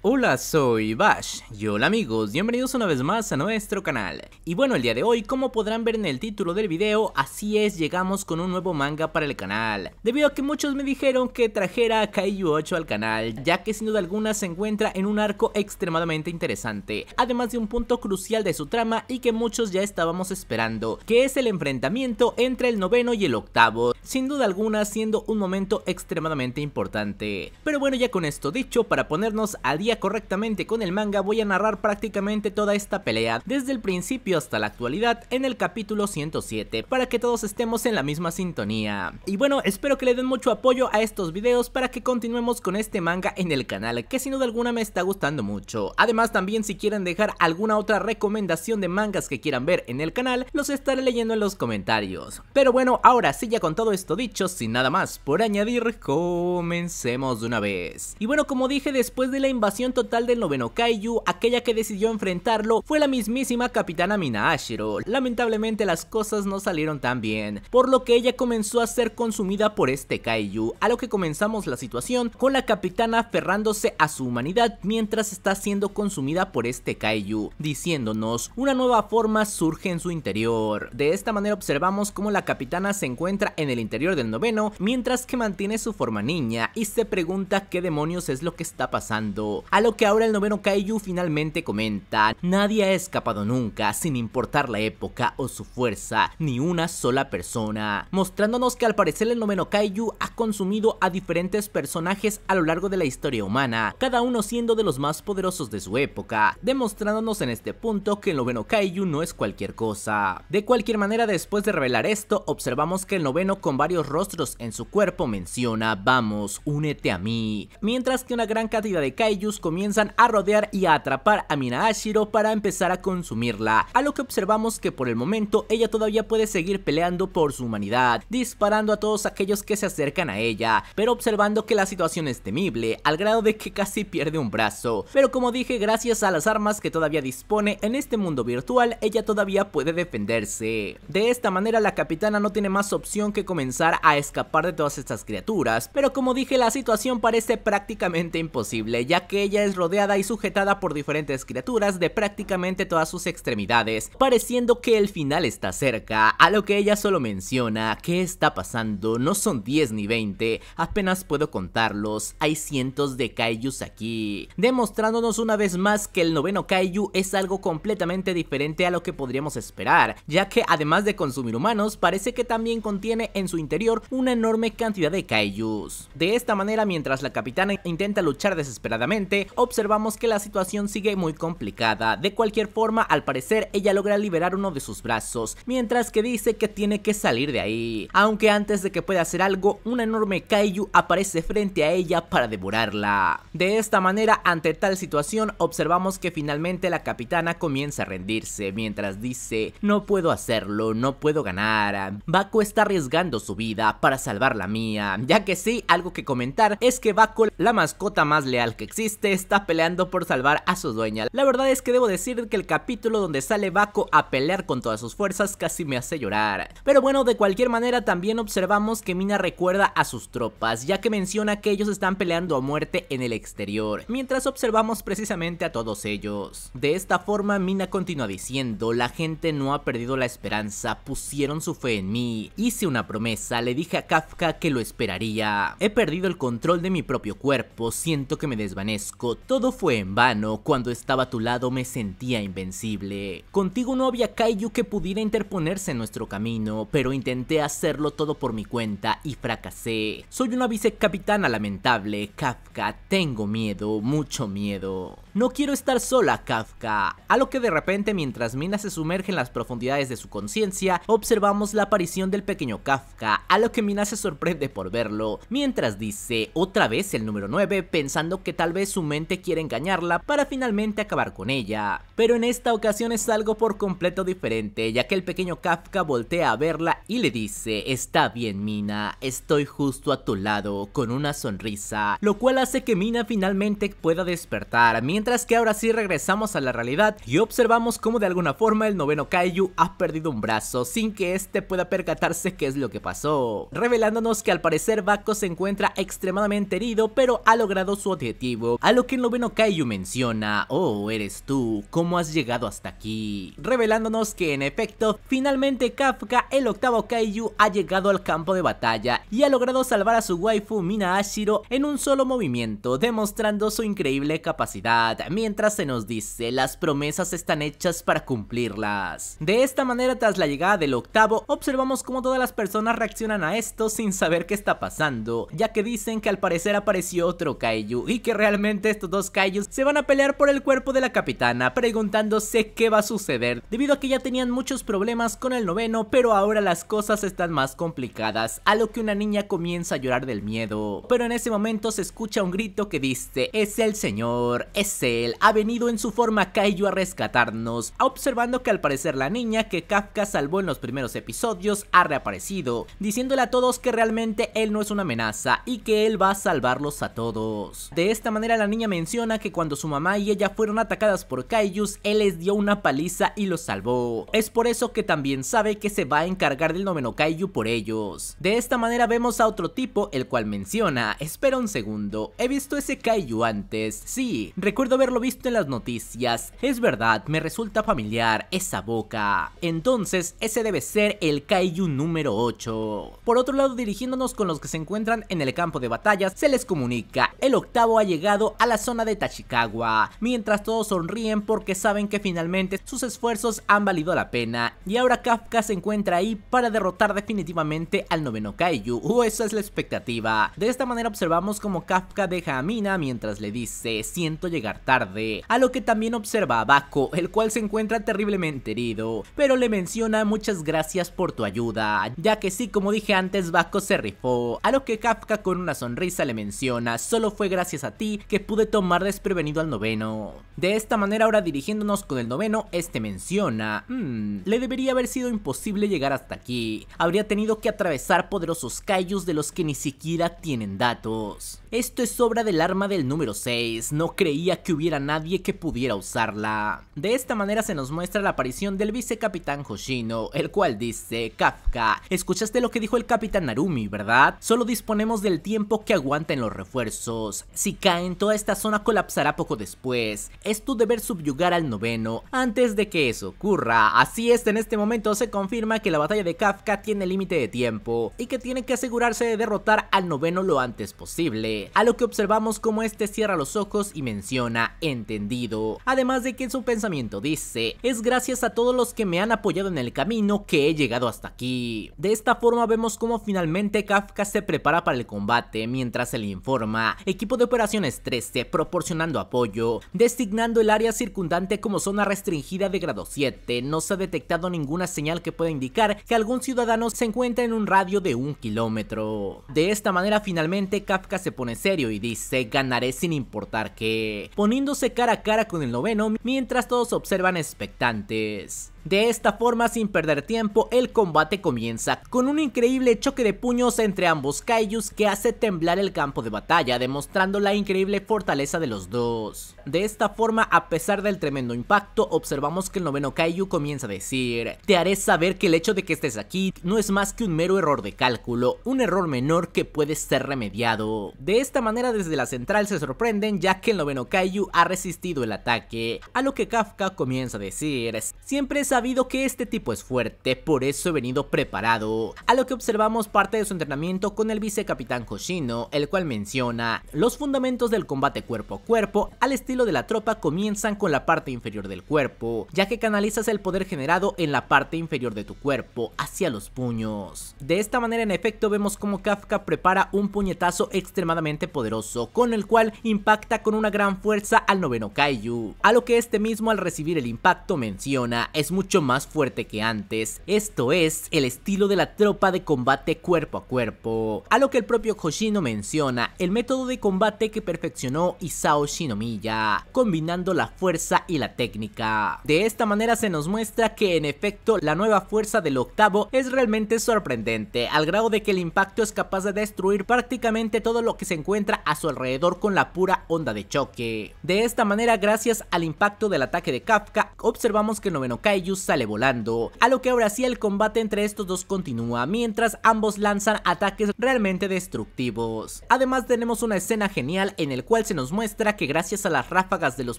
Hola, soy Bash y hola amigos, bienvenidos una vez más a nuestro canal. Y bueno, el día de hoy, como podrán ver en el título del video, así es, llegamos con un nuevo manga para el canal. Debido a que muchos me dijeron que trajera a Kaiju 8 al canal, ya que sin duda alguna se encuentra en un arco extremadamente interesante, además de un punto crucial de su trama y que muchos ya estábamos esperando, que es el enfrentamiento entre el noveno y el octavo, sin duda alguna siendo un momento extremadamente importante. Pero bueno, ya con esto dicho, para ponernos a día correctamente con el manga voy a narrar prácticamente toda esta pelea, desde el principio hasta la actualidad en el capítulo 107, para que todos estemos en la misma sintonía. Y bueno, espero que le den mucho apoyo a estos videos para que continuemos con este manga en el canal, que sin duda alguna me está gustando mucho. Además también si quieren dejar alguna otra recomendación de mangas que quieran ver en el canal, los estaré leyendo en los comentarios. Pero bueno, ahora sí ya con todo esto dicho, sin nada más por añadir, comencemos de una vez. Y bueno, como dije, después de la invasión total del noveno Kaiju, aquella que decidió enfrentarlo fue la mismísima capitana Ashiro. Lamentablemente las cosas no salieron tan bien, por lo que ella comenzó a ser consumida por este Kaiju, a lo que comenzamos la situación con la capitana aferrándose a su humanidad mientras está siendo consumida por este Kaiju, diciéndonos una nueva forma surge en su interior. De esta manera observamos cómo la capitana se encuentra en el interior del noveno mientras que mantiene su forma niña y se pregunta qué demonios es lo que está pasando a lo que ahora el noveno Kaiju finalmente comenta, nadie ha escapado nunca, sin importar la época o su fuerza, ni una sola persona, mostrándonos que al parecer el noveno Kaiju ha consumido a diferentes personajes a lo largo de la historia humana, cada uno siendo de los más poderosos de su época, demostrándonos en este punto que el noveno Kaiju no es cualquier cosa. De cualquier manera, después de revelar esto, observamos que el noveno con varios rostros en su cuerpo menciona, vamos, únete a mí, mientras que una gran cantidad de Kaijus comienzan a rodear y a atrapar a Ashiro para empezar a consumirla, a lo que observamos que por el momento ella todavía puede seguir peleando por su humanidad, disparando a todos aquellos que se acercan a ella, pero observando que la situación es temible, al grado de que casi pierde un brazo. Pero como dije, gracias a las armas que todavía dispone en este mundo virtual, ella todavía puede defenderse. De esta manera la capitana no tiene más opción que comenzar a escapar de todas estas criaturas, pero como dije la situación parece prácticamente imposible ya que ella es rodeada y sujetada por diferentes criaturas de prácticamente todas sus extremidades, pareciendo que el final está cerca, a lo que ella solo menciona, ¿qué está pasando? No son 10 ni 20, apenas puedo contarlos, hay cientos de kaijus aquí, demostrándonos una vez más que el noveno kaiju es algo completamente diferente a lo que podríamos esperar, ya que además de consumir humanos, parece que también contiene en su interior una enorme cantidad de kaijus. De esta manera, mientras la capitana intenta luchar desesperadamente, observamos que la situación sigue muy complicada. De cualquier forma, al parecer, ella logra liberar uno de sus brazos, mientras que dice que tiene que salir de ahí. Aunque antes de que pueda hacer algo, Un enorme kaiju aparece frente a ella para devorarla. De esta manera, ante tal situación, observamos que finalmente la capitana comienza a rendirse, mientras dice, no puedo hacerlo, no puedo ganar. Baku está arriesgando su vida para salvar la mía, ya que sí, algo que comentar es que Baku, la mascota más leal que existe, está peleando por salvar a su dueña. La verdad es que debo decir que el capítulo donde sale Baco a pelear con todas sus fuerzas casi me hace llorar. Pero bueno, de cualquier manera también observamos que Mina recuerda a sus tropas, ya que menciona que ellos están peleando a muerte en el exterior, mientras observamos precisamente a todos ellos. De esta forma, Mina continúa diciendo, la gente no ha perdido la esperanza, pusieron su fe en mí, hice una promesa, le dije a Kafka que lo esperaría. He perdido el control de mi propio cuerpo, siento que me desvanezco todo fue en vano, cuando estaba a tu lado me sentía invencible. Contigo no había kaiju que pudiera interponerse en nuestro camino, pero intenté hacerlo todo por mi cuenta y fracasé. Soy una vicecapitana lamentable, Kafka, tengo miedo, mucho miedo. No quiero estar sola, Kafka. A lo que de repente, mientras Mina se sumerge en las profundidades de su conciencia, observamos la aparición del pequeño Kafka, a lo que Mina se sorprende por verlo, mientras dice otra vez el número 9, pensando que tal vez su mente quiere engañarla para finalmente acabar con ella. Pero en esta ocasión es algo por completo diferente, ya que el pequeño Kafka voltea a verla y le dice, está bien Mina, estoy justo a tu lado, con una sonrisa, lo cual hace que Mina finalmente pueda despertar, mientras tras que ahora sí regresamos a la realidad y observamos cómo de alguna forma el noveno Kaiju ha perdido un brazo sin que este pueda percatarse qué es lo que pasó, revelándonos que al parecer Bako se encuentra extremadamente herido pero ha logrado su objetivo, a lo que el noveno Kaiju menciona, oh eres tú, ¿cómo has llegado hasta aquí? Revelándonos que en efecto, finalmente Kafka, el octavo Kaiju, ha llegado al campo de batalla y ha logrado salvar a su waifu Mina Ashiro en un solo movimiento, demostrando su increíble capacidad mientras se nos dice, las promesas están hechas para cumplirlas. De esta manera, tras la llegada del octavo, observamos cómo todas las personas reaccionan a esto sin saber qué está pasando, ya que dicen que al parecer apareció otro Kaiju y que realmente estos dos Kaijus se van a pelear por el cuerpo de la capitana, preguntándose qué va a suceder, debido a que ya tenían muchos problemas con el noveno, pero ahora las cosas están más complicadas, a lo que una niña comienza a llorar del miedo. Pero en ese momento se escucha un grito que dice, es el señor, es él ha venido en su forma Kaiju a rescatarnos, observando que al parecer la niña que Kafka salvó en los primeros episodios ha reaparecido, diciéndole a todos que realmente él no es una amenaza y que él va a salvarlos a todos. De esta manera la niña menciona que cuando su mamá y ella fueron atacadas por Kaijus, él les dio una paliza y los salvó. Es por eso que también sabe que se va a encargar del noveno Kaiju por ellos. De esta manera vemos a otro tipo el cual menciona, espera un segundo, he visto ese Kaiju antes, sí, recuerda de haberlo visto en las noticias. Es verdad, me resulta familiar esa boca. Entonces, ese debe ser el Kaiju número 8. Por otro lado, dirigiéndonos con los que se encuentran en el campo de batalla, se les comunica. El octavo ha llegado a la zona de Tachikawa. Mientras todos sonríen porque saben que finalmente sus esfuerzos han valido la pena. Y ahora Kafka se encuentra ahí para derrotar definitivamente al noveno Kaiju. O uh, esa es la expectativa. De esta manera observamos como Kafka deja a Mina mientras le dice, siento llegar tarde, a lo que también observa a Baco, el cual se encuentra terriblemente herido, pero le menciona muchas gracias por tu ayuda, ya que sí, como dije antes, Baco se rifó, a lo que Kafka con una sonrisa le menciona, solo fue gracias a ti que pude tomar desprevenido al noveno. De esta manera ahora dirigiéndonos con el noveno, este menciona, hmm, le debería haber sido imposible llegar hasta aquí, habría tenido que atravesar poderosos callos de los que ni siquiera tienen datos. Esto es obra del arma del número 6, no creía que hubiera nadie que pudiera usarla. De esta manera se nos muestra la aparición del vicecapitán Hoshino, el cual dice, Kafka, escuchaste lo que dijo el capitán Narumi, ¿verdad? Solo disponemos del tiempo que aguanten los refuerzos. Si caen, toda esta zona colapsará poco después. Es tu deber subyugar al noveno antes de que eso ocurra. Así es, en este momento se confirma que la batalla de Kafka tiene límite de tiempo y que tiene que asegurarse de derrotar al noveno lo antes posible. A lo que observamos como este cierra los ojos y menciona entendido. Además de que en su pensamiento dice, es gracias a todos los que me han apoyado en el camino que he llegado hasta aquí. De esta forma vemos cómo finalmente Kafka se prepara para el combate mientras se le informa, equipo de operaciones 13 proporcionando apoyo, designando el área circundante como zona restringida de grado 7, no se ha detectado ninguna señal que pueda indicar que algún ciudadano se encuentra en un radio de un kilómetro. De esta manera finalmente Kafka se pone serio y dice ganaré sin importar que uniéndose cara a cara con el noveno mientras todos observan expectantes. De esta forma, sin perder tiempo, el combate comienza con un increíble choque de puños entre ambos Kaijus que hace temblar el campo de batalla, demostrando la increíble fortaleza de los dos. De esta forma, a pesar del tremendo impacto, observamos que el noveno Kaiju comienza a decir, te haré saber que el hecho de que estés aquí no es más que un mero error de cálculo, un error menor que puede ser remediado. De esta manera desde la central se sorprenden ya que el noveno Kaiju ha resistido el ataque, a lo que Kafka comienza a decir, siempre es sabido que este tipo es fuerte, por eso he venido preparado. A lo que observamos parte de su entrenamiento con el vicecapitán Hoshino, el cual menciona, los fundamentos del combate cuerpo a cuerpo al estilo de la tropa comienzan con la parte inferior del cuerpo, ya que canalizas el poder generado en la parte inferior de tu cuerpo, hacia los puños. De esta manera en efecto vemos como Kafka prepara un puñetazo extremadamente poderoso, con el cual impacta con una gran fuerza al noveno Kaiju, a lo que este mismo al recibir el impacto menciona, es muy mucho más fuerte que antes, esto es el estilo de la tropa de combate cuerpo a cuerpo. A lo que el propio Hoshino menciona, el método de combate que perfeccionó Isao Shinomiya, combinando la fuerza y la técnica. De esta manera se nos muestra que en efecto la nueva fuerza del octavo es realmente sorprendente, al grado de que el impacto es capaz de destruir prácticamente todo lo que se encuentra a su alrededor con la pura onda de choque. De esta manera, gracias al impacto del ataque de Kafka, observamos que el noveno sale volando, a lo que ahora sí el combate entre estos dos continúa mientras ambos lanzan ataques realmente destructivos. Además tenemos una escena genial en el cual se nos muestra que gracias a las ráfagas de los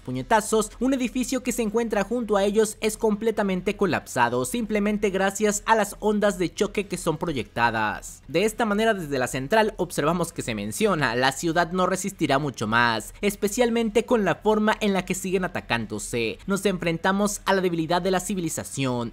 puñetazos, un edificio que se encuentra junto a ellos es completamente colapsado, simplemente gracias a las ondas de choque que son proyectadas. De esta manera desde la central observamos que se menciona, la ciudad no resistirá mucho más, especialmente con la forma en la que siguen atacándose. Nos enfrentamos a la debilidad de la civilización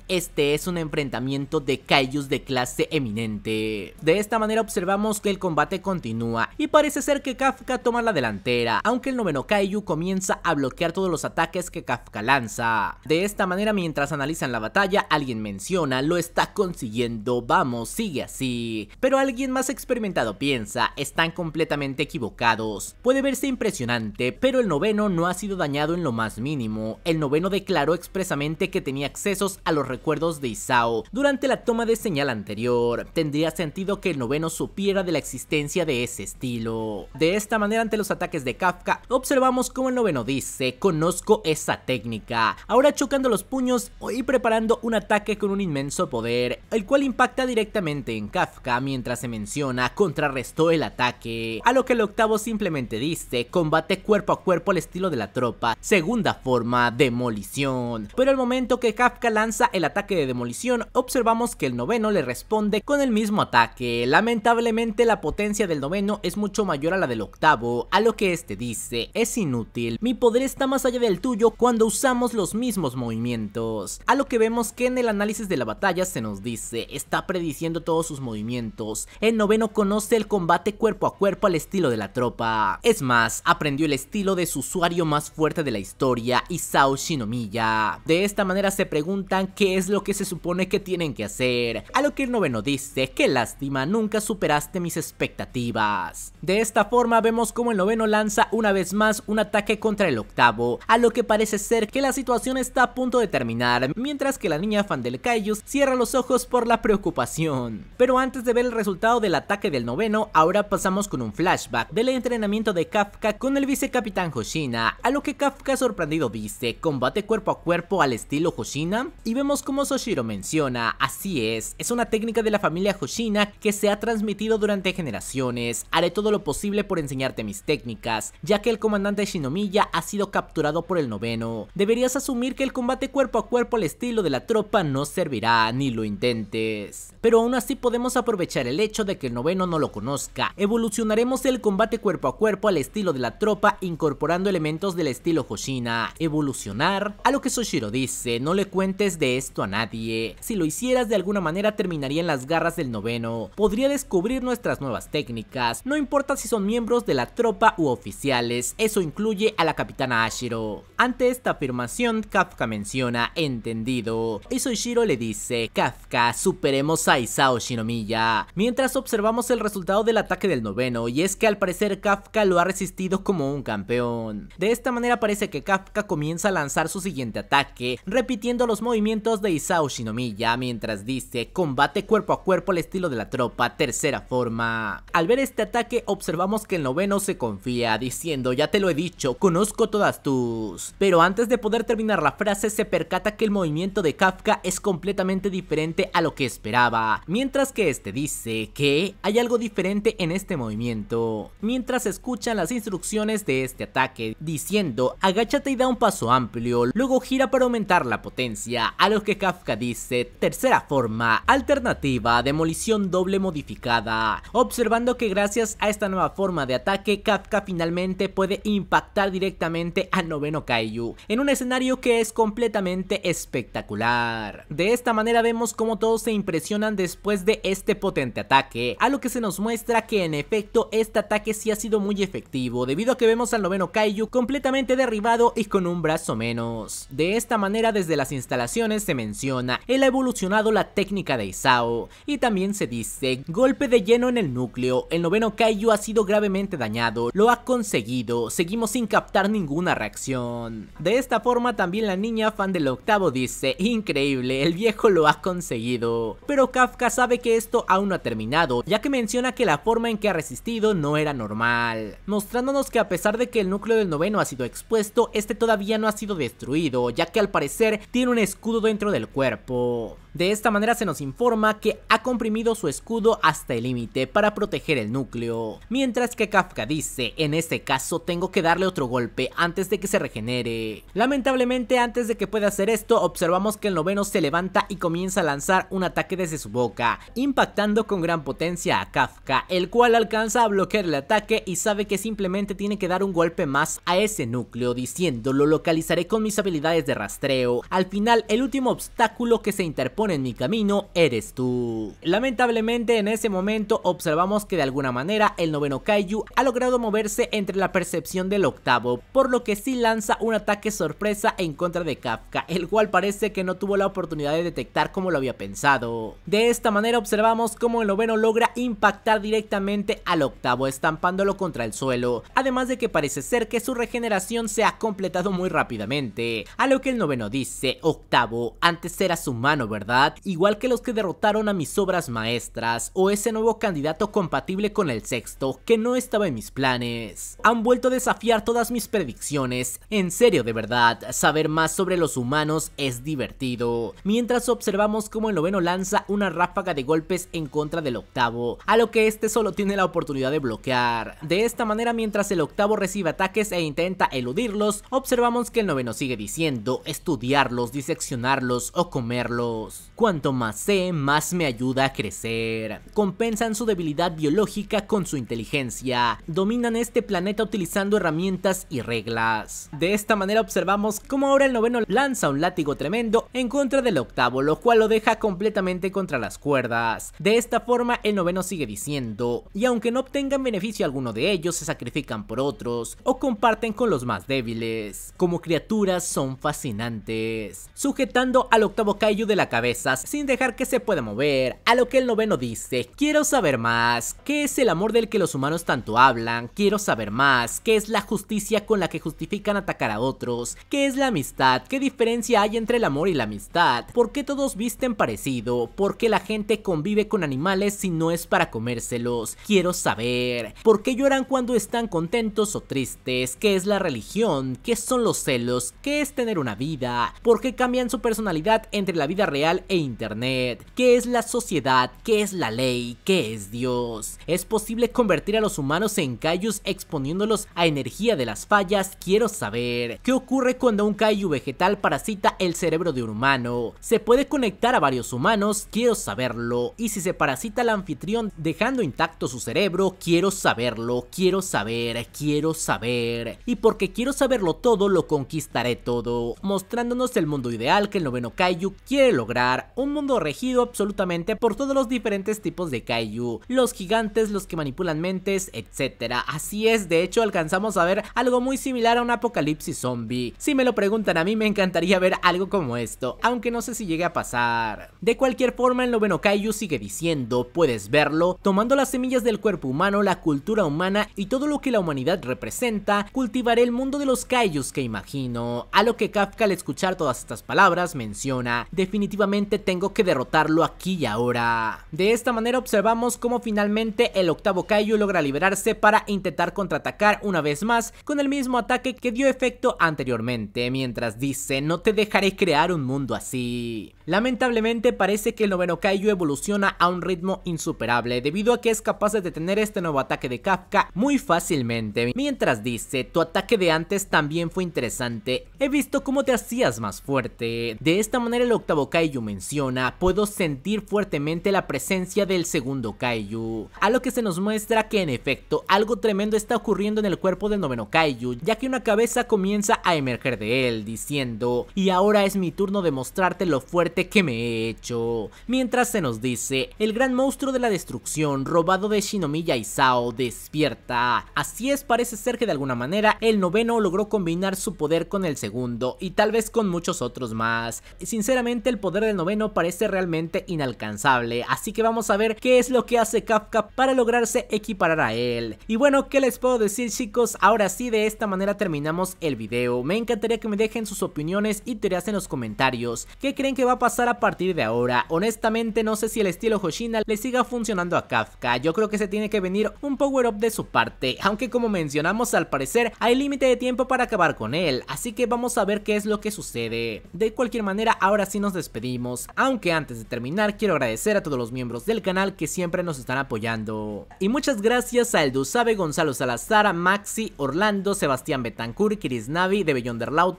este es un enfrentamiento de kaijus de clase eminente. De esta manera observamos que el combate continúa y parece ser que Kafka toma la delantera, aunque el noveno kaiju comienza a bloquear todos los ataques que Kafka lanza. De esta manera mientras analizan la batalla, alguien menciona, lo está consiguiendo, vamos, sigue así. Pero alguien más experimentado piensa, están completamente equivocados. Puede verse impresionante, pero el noveno no ha sido dañado en lo más mínimo. El noveno declaró expresamente que tenía accesos a los recuerdos de Isao durante la toma de señal anterior. Tendría sentido que el noveno supiera de la existencia de ese estilo. De esta manera, ante los ataques de Kafka, observamos cómo el noveno dice, conozco esa técnica. Ahora chocando los puños y preparando un ataque con un inmenso poder, el cual impacta directamente en Kafka mientras se menciona, contrarrestó el ataque. A lo que el octavo simplemente dice, combate cuerpo a cuerpo al estilo de la tropa, segunda forma, demolición. Pero al momento que Kafka Kafka lanza el ataque de demolición, observamos que el noveno le responde con el mismo ataque. Lamentablemente la potencia del noveno es mucho mayor a la del octavo, a lo que este dice, es inútil, mi poder está más allá del tuyo cuando usamos los mismos movimientos. A lo que vemos que en el análisis de la batalla se nos dice, está prediciendo todos sus movimientos, el noveno conoce el combate cuerpo a cuerpo al estilo de la tropa. Es más, aprendió el estilo de su usuario más fuerte de la historia, Isao Shinomiya. De esta manera se preguntan qué es lo que se supone que tienen que hacer, a lo que el noveno dice, qué lástima, nunca superaste mis expectativas. De esta forma vemos como el noveno lanza una vez más un ataque contra el octavo, a lo que parece ser que la situación está a punto de terminar, mientras que la niña fan del Kaijus cierra los ojos por la preocupación. Pero antes de ver el resultado del ataque del noveno, ahora pasamos con un flashback del entrenamiento de Kafka con el vicecapitán Hoshina, a lo que Kafka sorprendido dice, combate cuerpo a cuerpo al estilo Hoshina y vemos cómo Soshiro menciona, así es, es una técnica de la familia Hoshina que se ha transmitido durante generaciones, haré todo lo posible por enseñarte mis técnicas, ya que el comandante Shinomiya ha sido capturado por el noveno, deberías asumir que el combate cuerpo a cuerpo al estilo de la tropa no servirá, ni lo intentes pero aún así podemos aprovechar el hecho de que el noveno no lo conozca. Evolucionaremos el combate cuerpo a cuerpo al estilo de la tropa incorporando elementos del estilo Hoshina. Evolucionar, a lo que Soshiro dice, no le cuentes de esto a nadie. Si lo hicieras de alguna manera terminaría en las garras del noveno. Podría descubrir nuestras nuevas técnicas, no importa si son miembros de la tropa u oficiales, eso incluye a la capitana Ashiro. Ante esta afirmación, Kafka menciona, entendido. Y Soshiro le dice, Kafka, superemos a Isao Shinomiya. Mientras observamos el resultado del ataque del noveno y es que al parecer Kafka lo ha resistido como un campeón. De esta manera parece que Kafka comienza a lanzar su siguiente ataque, repitiendo los movimientos de Isao Shinomiya mientras dice combate cuerpo a cuerpo al estilo de la tropa, tercera forma. Al ver este ataque observamos que el noveno se confía diciendo ya te lo he dicho, conozco todas tus. Pero antes de poder terminar la frase se percata que el movimiento de Kafka es completamente diferente a lo que esperaba mientras que este dice que hay algo diferente en este movimiento, mientras escuchan las instrucciones de este ataque diciendo agáchate y da un paso amplio, luego gira para aumentar la potencia, a lo que Kafka dice tercera forma, alternativa, demolición doble modificada, observando que gracias a esta nueva forma de ataque Kafka finalmente puede impactar directamente a noveno Kaiju, en un escenario que es completamente espectacular. De esta manera vemos como todo se impresiona después de este potente ataque, a lo que se nos muestra que en efecto este ataque sí ha sido muy efectivo, debido a que vemos al noveno Kaiju completamente derribado y con un brazo menos. De esta manera desde las instalaciones se menciona, él ha evolucionado la técnica de Isao, y también se dice, golpe de lleno en el núcleo, el noveno Kaiju ha sido gravemente dañado, lo ha conseguido, seguimos sin captar ninguna reacción. De esta forma también la niña fan del octavo dice, increíble, el viejo lo ha conseguido, pero Kafka sabe que esto aún no ha terminado, ya que menciona que la forma en que ha resistido no era normal, mostrándonos que a pesar de que el núcleo del noveno ha sido expuesto, este todavía no ha sido destruido, ya que al parecer tiene un escudo dentro del cuerpo. De esta manera se nos informa que ha comprimido su escudo hasta el límite para proteger el núcleo. Mientras que Kafka dice, en este caso tengo que darle otro golpe antes de que se regenere. Lamentablemente antes de que pueda hacer esto observamos que el noveno se levanta y comienza a lanzar un ataque desde su boca, impactando con gran potencia a Kafka, el cual alcanza a bloquear el ataque y sabe que simplemente tiene que dar un golpe más a ese núcleo, diciendo lo localizaré con mis habilidades de rastreo. Al final, el último obstáculo que se interpone en mi camino eres tú. Lamentablemente, en ese momento observamos que de alguna manera el noveno Kaiju ha logrado moverse entre la percepción del octavo, por lo que sí lanza un ataque sorpresa en contra de Kafka, el cual parece que no tuvo la oportunidad de detectar como lo había pensado. De esta manera observamos cómo el noveno logra impactar directamente al octavo, estampándolo contra el suelo, además de que parece ser que su regeneración se ha completado muy rápidamente, a lo que el noveno dice, octavo, antes era su mano ¿verdad? Igual que los que derrotaron a mis obras maestras, o ese nuevo candidato compatible con el sexto, que no estaba en mis planes. Han vuelto a desafiar todas mis predicciones, en serio de verdad, saber más sobre los humanos es divertido. Mientras observamos cómo el noveno lanza una ráfaga de golpes en contra del octavo, a lo que este solo tiene la oportunidad de bloquear. De esta manera, mientras el octavo recibe ataques e intenta eludirlos, observamos que el noveno sigue diciendo estudiarlos, diseccionarlos o comerlos. Cuanto más sé, más me ayuda a crecer. Compensan su debilidad biológica con su inteligencia. Dominan este planeta utilizando herramientas y reglas. De esta manera observamos cómo ahora el noveno lanza un látigo tremendo en contra del octavo, lo cual lo deja completamente contra las cuerdas. De esta forma el noveno sigue diciendo, y aunque no obtengan beneficio alguno de ellos, se sacrifican por otros o comparten con los más débiles. Como criaturas son fascinantes, sujetando al octavo Kaiju de la cabeza sin dejar que se pueda mover, a lo que el noveno dice, quiero saber más, ¿qué es el amor del que los humanos tanto hablan? Quiero saber más, ¿qué es la justicia con la que justifican atacar a otros? ¿Qué es la amistad? ¿Qué diferencia hay entre el amor y la amistad? ¿Por qué todos visten parecido? ¿Por qué la gente convive con animales si no es para comérselos? Quiero saber, ¿por qué lloran cuando están contentos o tristes? ¿Qué es la religión? ¿Qué son los celos? ¿Qué es tener una vida? ¿Por qué cambian su personalidad entre la vida real e internet? ¿Qué es la sociedad? ¿Qué es la ley? ¿Qué es Dios? ¿Es posible convertir a los humanos en callos exponiéndolos a energía de las fallas? Quiero saber, ¿qué ocurre cuando un cayu vegetal parasita el cerebro de un humano? ¿Se puede conectar a varios humanos? Quiero saberlo. Y si se parasita al anfitrión dejando intacto su cerebro, quiero saberlo, quiero saber, quiero saber. Y porque quiero saberlo todo, lo conquistaré todo, mostrándonos el mundo ideal que el noveno Kaiju quiere lograr. Un mundo regido absolutamente por todos los diferentes tipos de Kaiju, los gigantes, los que manipulan mentes, etc. Así es, de hecho alcanzamos a ver algo muy similar a un apocalipsis zombie. Si me lo preguntan a mí me encantaría ver algo como esto, aunque no sé si llegue a pasar. De cualquier forma, el noveno Kaiju sigue diciendo, puedes verlo, tomando las semillas del cuerpo humano, la cultura humana y todo lo que la humanidad representa, cultivaré el mundo de los Kaijus que imagino. A lo que Kafka al escuchar todas estas palabras menciona, definitivamente tengo que derrotarlo aquí y ahora. De esta manera observamos cómo finalmente el octavo Kaiju logra liberarse para intentar contraatacar una vez más con el mismo ataque que dio efecto anteriormente, mientras dice, no te dejaré crear un mundo así. Lamentablemente parece que el noveno Kaiju evoluciona a un ritmo insuperable debido a que es capaz de detener este nuevo ataque de Kafka muy fácilmente. Mientras dice, tu ataque de antes también fue interesante, he visto cómo te hacías más fuerte. De esta manera el octavo Kaiju menciona, puedo sentir fuertemente la presencia del segundo Kaiju. A lo que se nos muestra que en efecto algo tremendo está ocurriendo en el cuerpo del noveno Kaiju, ya que una cabeza comienza a emerger de él, diciendo, y ahora es mi turno de mostrarte lo fuerte que me he hecho mientras se nos dice, el gran monstruo de la destrucción robado de Shinomiya Isao despierta. Así es, parece ser que de alguna manera el noveno logró combinar su poder con el segundo y tal vez con muchos otros más. Sinceramente el poder del noveno parece realmente inalcanzable, así que vamos a ver qué es lo que hace Kafka para lograrse equiparar a él. Y bueno, ¿qué les puedo decir chicos? Ahora sí, de esta manera terminamos el video. Me encantaría que me dejen sus opiniones y teorías en los comentarios. ¿Qué creen que va a pasar a partir de ahora? Honestamente no sé si el estilo Hoshina le siga funcionando a Kafka, yo creo que se tiene que venir un power up de su parte, aunque como mencionamos al parecer hay límite de tiempo para acabar con él, así que vamos a ver qué es lo que sucede. De cualquier manera ahora sí nos despedimos, aunque antes de terminar quiero agradecer a todos los miembros del canal que siempre nos están apoyando. Y muchas gracias a El sabe Gonzalo Salazar, Maxi, Orlando, Sebastián Betancourt, Kiris Navi, De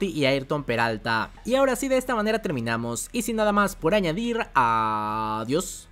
y Ayrton Peralta. Y ahora sí de esta manera terminamos, y sin nada más por añadir a... Adiós.